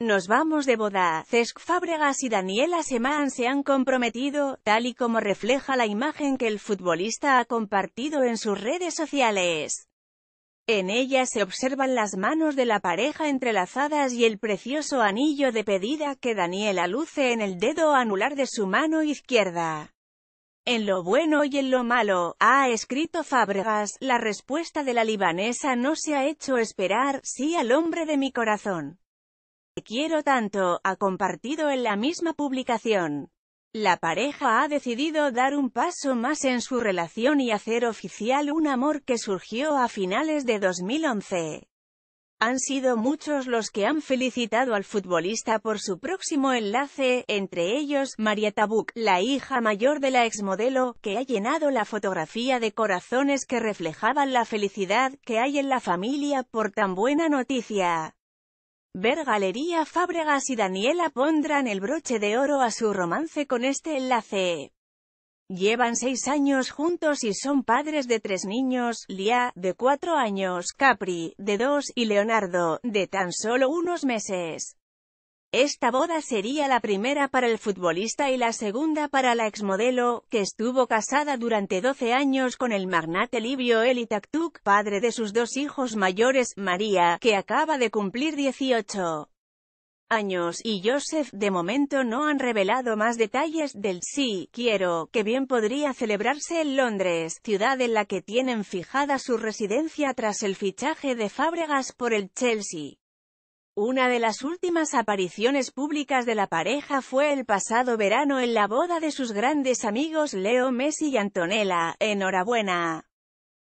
Nos vamos de boda. Cesc Fábregas y Daniela Semán se han comprometido, tal y como refleja la imagen que el futbolista ha compartido en sus redes sociales. En ella se observan las manos de la pareja entrelazadas y el precioso anillo de pedida que Daniela luce en el dedo anular de su mano izquierda. En lo bueno y en lo malo, ha escrito Fábregas, la respuesta de la libanesa no se ha hecho esperar, sí al hombre de mi corazón quiero tanto, ha compartido en la misma publicación. La pareja ha decidido dar un paso más en su relación y hacer oficial un amor que surgió a finales de 2011. Han sido muchos los que han felicitado al futbolista por su próximo enlace, entre ellos, María Tabuc, la hija mayor de la exmodelo, que ha llenado la fotografía de corazones que reflejaban la felicidad que hay en la familia por tan buena noticia. Ver Galería Fábregas y Daniela pondrán el broche de oro a su romance con este enlace. Llevan seis años juntos y son padres de tres niños, Lia, de cuatro años, Capri, de dos, y Leonardo, de tan solo unos meses. Esta boda sería la primera para el futbolista y la segunda para la exmodelo, que estuvo casada durante 12 años con el magnate libio Eli padre de sus dos hijos mayores, María, que acaba de cumplir 18 años, y Joseph, de momento no han revelado más detalles del sí, quiero, que bien podría celebrarse en Londres, ciudad en la que tienen fijada su residencia tras el fichaje de Fábregas por el Chelsea. Una de las últimas apariciones públicas de la pareja fue el pasado verano en la boda de sus grandes amigos Leo Messi y Antonella, enhorabuena.